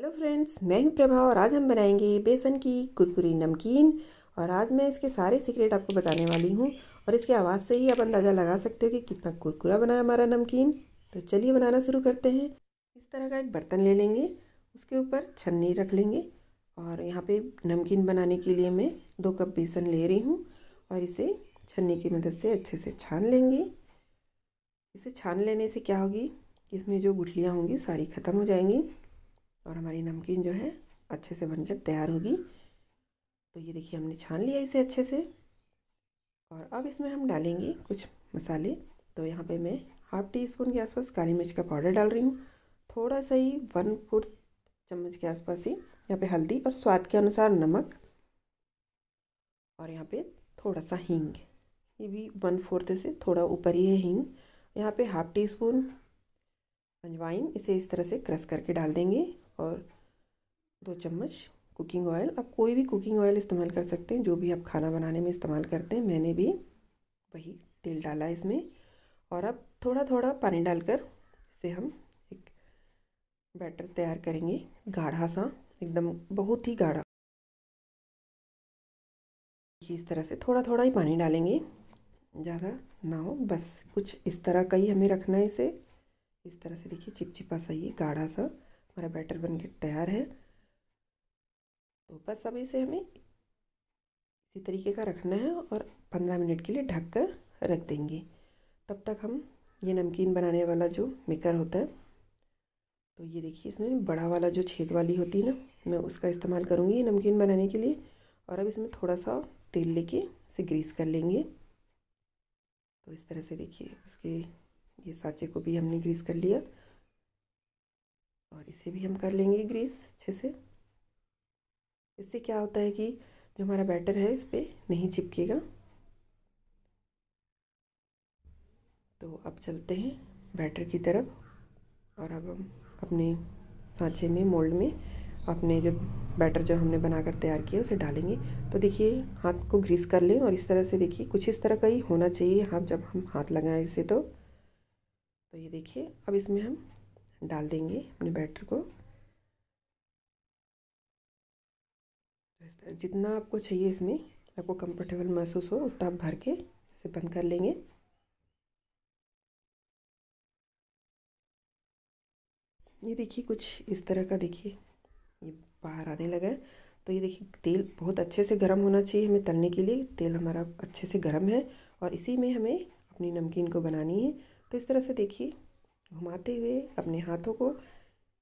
hello friends मैं हूं प्रभा और आज हम बनाएंगे बेसन की कुरकुरी नमकीन और आज मैं इसके सारे सीक्रेट आपको बताने वाली हूं और इसके आवाज़ से ही आप अंदाज़ा लगा सकते हो कि कितना कुरकुरा बना है हमारा नमकीन तो चलिए बनाना शुरू करते हैं इस तरह का एक बर्तन ले लेंगे उसके ऊपर छन्नी रख लेंगे और यहाँ पर नमकीन बनाने के लिए मैं दो कप बेसन ले रही हूँ और इसे छन्नी की मदद से अच्छे से छान लेंगे इसे छान लेने से क्या होगी इसमें जो गुठलियाँ होंगी सारी ख़त्म हो जाएंगी और हमारी नमकीन जो है अच्छे से बनकर तैयार होगी तो ये देखिए हमने छान लिया इसे अच्छे से और अब इसमें हम डालेंगे कुछ मसाले तो यहाँ पे मैं हाफ टी स्पून के आसपास काली मिर्च का पाउडर डाल रही हूँ थोड़ा सा ही वन फोर्थ चम्मच के आसपास ही यहाँ पे हल्दी और स्वाद के अनुसार नमक और यहाँ पे थोड़ा सा हींग ये भी वन फोर्थ से थोड़ा ऊपर ही है हींग यहाँ पे हाफ टी स्पून अजवाइन इसे इस तरह से क्रश करके डाल देंगे और दो चम्मच कुकिंग ऑयल आप कोई भी कुकिंग ऑयल इस्तेमाल कर सकते हैं जो भी आप खाना बनाने में इस्तेमाल करते हैं मैंने भी वही तेल डाला इसमें और अब थोड़ा थोड़ा पानी डालकर इसे हम एक बैटर तैयार करेंगे गाढ़ा सा एकदम बहुत ही गाढ़ा इस तरह से थोड़ा थोड़ा ही पानी डालेंगे ज़्यादा ना हो बस कुछ इस तरह का ही हमें रखना है इसे इस तरह से देखिए चिपचिपा सा ये गाढ़ा सा हमारा बैटर बनके तैयार है तो बस अभी इसे हमें इसी तरीके का रखना है और पंद्रह मिनट के लिए ढक कर रख देंगे तब तक हम ये नमकीन बनाने वाला जो मेकर होता है तो ये देखिए इसमें बड़ा वाला जो छेद वाली होती है ना मैं उसका इस्तेमाल करूँगी नमकीन बनाने के लिए और अब इसमें थोड़ा सा तेल लेके इसे ग्रीस कर लेंगे तो इस तरह से देखिए उसके ये साँचे को भी हमने ग्रीस कर लिया इसे भी हम कर लेंगे ग्रीस अच्छे से इससे क्या होता है कि जो हमारा बैटर है इस पर नहीं चिपकेगा तो अब चलते हैं बैटर की तरफ और अब हम अपने सांचे में मोल्ड में अपने जो बैटर जो हमने बनाकर तैयार किया उसे डालेंगे तो देखिए हाथ को ग्रीस कर लें और इस तरह से देखिए कुछ इस तरह का ही होना चाहिए हाथ जब हम हाथ लगाएं इसे तो तो ये देखिए अब इसमें हम डाल देंगे अपने बैटर को जितना आपको चाहिए इसमें आपको कंफर्टेबल महसूस हो उतना आप भर के इसे बंद कर लेंगे ये देखिए कुछ इस तरह का देखिए ये बाहर आने लगा है तो ये देखिए तेल बहुत अच्छे से गर्म होना चाहिए हमें तलने के लिए तेल हमारा अच्छे से गर्म है और इसी में हमें अपनी नमकीन को बनानी है तो इस तरह से देखिए घुमाते हुए अपने हाथों को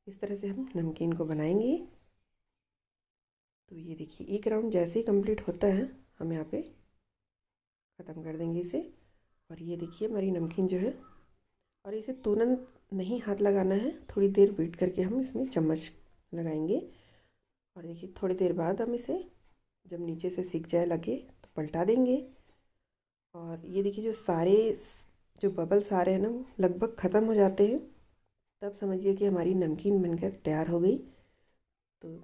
इस तरह से हम नमकीन को बनाएंगे तो ये देखिए एक राउंड जैसे ही कंप्लीट होता है हम यहाँ पे ख़त्म कर देंगे इसे और ये देखिए हमारी नमकीन जो है और इसे तुरंत नहीं हाथ लगाना है थोड़ी देर वेट करके हम इसमें चम्मच लगाएंगे और देखिए थोड़ी देर बाद हम इसे जब नीचे से सीख जाए लगे तो पलटा देंगे और ये देखिए जो सारे जो बबल्स आ रहे हैं ना वो लगभग ख़त्म हो जाते हैं तब समझिए कि हमारी नमकीन बनकर तैयार हो गई तो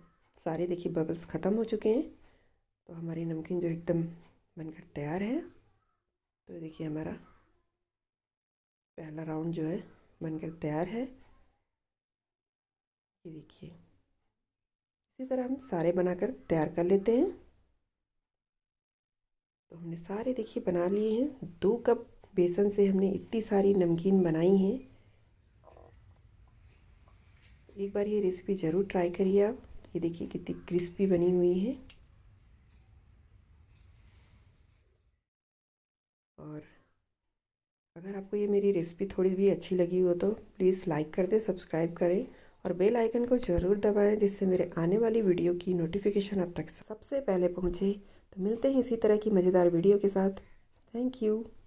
सारे देखिए बबल्स ख़त्म हो चुके हैं तो हमारी नमकीन जो एकदम बनकर तैयार है तो देखिए हमारा पहला राउंड जो है बनकर तैयार है ये देखिए इसी तरह हम सारे बनाकर तैयार कर लेते हैं तो हमने सारे देखिए बना लिए हैं दो कप बेसन से हमने इतनी सारी नमकीन बनाई हैं एक बार ये रेसिपी ज़रूर ट्राई करिए आप ये देखिए कितनी क्रिस्पी बनी हुई है और अगर आपको ये मेरी रेसिपी थोड़ी भी अच्छी लगी हो तो प्लीज़ लाइक कर दें सब्सक्राइब करें और बेल आइकन को ज़रूर दबाएं जिससे मेरे आने वाली वीडियो की नोटिफिकेशन आप तक सबसे पहले पहुँचे तो मिलते हैं इसी तरह की मज़ेदार वीडियो के साथ थैंक यू